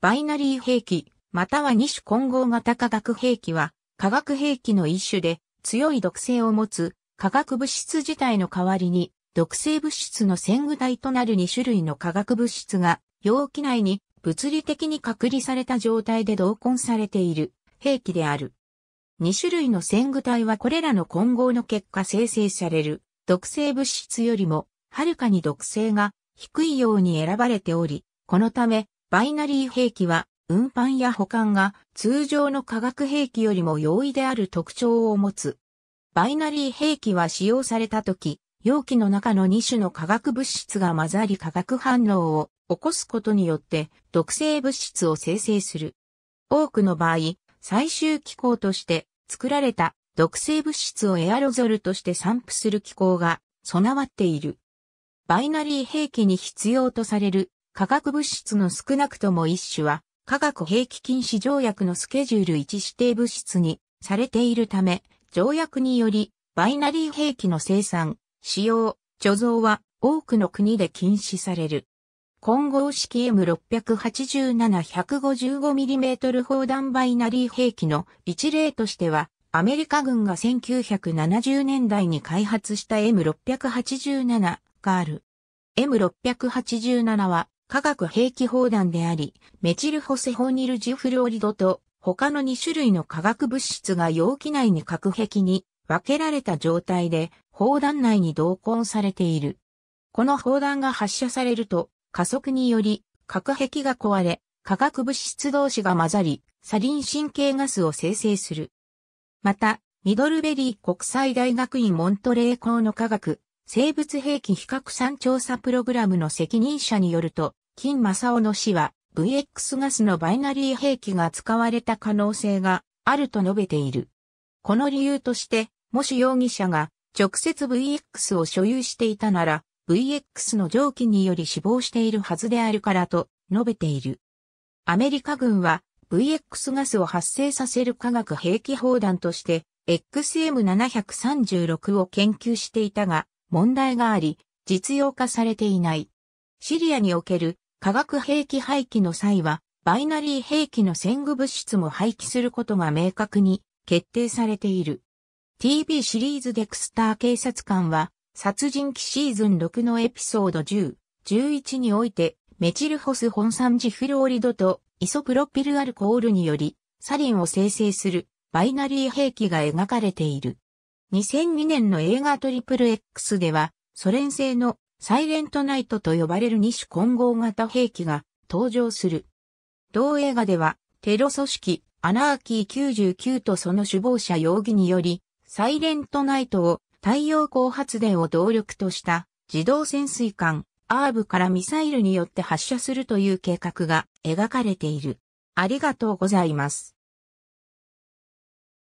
バイナリー兵器、または二種混合型化学兵器は、化学兵器の一種で、強い毒性を持つ、化学物質自体の代わりに、毒性物質の潜具体となる二種類の化学物質が、容器内に物理的に隔離された状態で同梱されている兵器である。二種類の潜具体はこれらの混合の結果生成される毒性物質よりもはるかに毒性が低いように選ばれており、このためバイナリー兵器は、運搬や保管が通常の化学兵器よりも容易である特徴を持つ。バイナリー兵器は使用された時、容器の中の2種の化学物質が混ざり化学反応を起こすことによって毒性物質を生成する。多くの場合、最終機構として作られた毒性物質をエアロゾルとして散布する機構が備わっている。バイナリー兵器に必要とされる化学物質の少なくとも一種は、化学兵器禁止条約のスケジュール1指定物質にされているため、条約により、バイナリー兵器の生産、使用、貯蔵は多くの国で禁止される。混合式 M687-155mm 砲弾バイナリー兵器の一例としては、アメリカ軍が1970年代に開発した M687 がある。M687 は化学兵器砲弾であり、メチルホセホニルジフルオリドと他の2種類の化学物質が容器内に核壁に分けられた状態で砲弾内に同梱されている。この砲弾が発射されると加速により核壁が壊れ、化学物質同士が混ざり、サリン神経ガスを生成する。また、ミドルベリー国際大学院モントレー校の科学生物兵器比較産調査プログラムの責任者によると、金正夫の氏は VX ガスのバイナリー兵器が使われた可能性があると述べている。この理由として、もし容疑者が直接 VX を所有していたなら、VX の蒸気により死亡しているはずであるからと述べている。アメリカ軍は VX ガスを発生させる化学兵器砲弾として XM736 を研究していたが、問題があり、実用化されていない。シリアにおける化学兵器廃棄の際は、バイナリー兵器の戦具物質も廃棄することが明確に決定されている。TV シリーズデクスター警察官は、殺人鬼シーズン6のエピソード10、11において、メチルホス本酸ジフローリドとイソプロピルアルコールにより、サリンを生成するバイナリー兵器が描かれている。2002年の映画トリプル X では、ソ連製のサイレントナイトと呼ばれる2種混合型兵器が登場する。同映画では、テロ組織アナーキー99とその首謀者容疑により、サイレントナイトを太陽光発電を動力とした自動潜水艦アーブからミサイルによって発射するという計画が描かれている。ありがとうございます。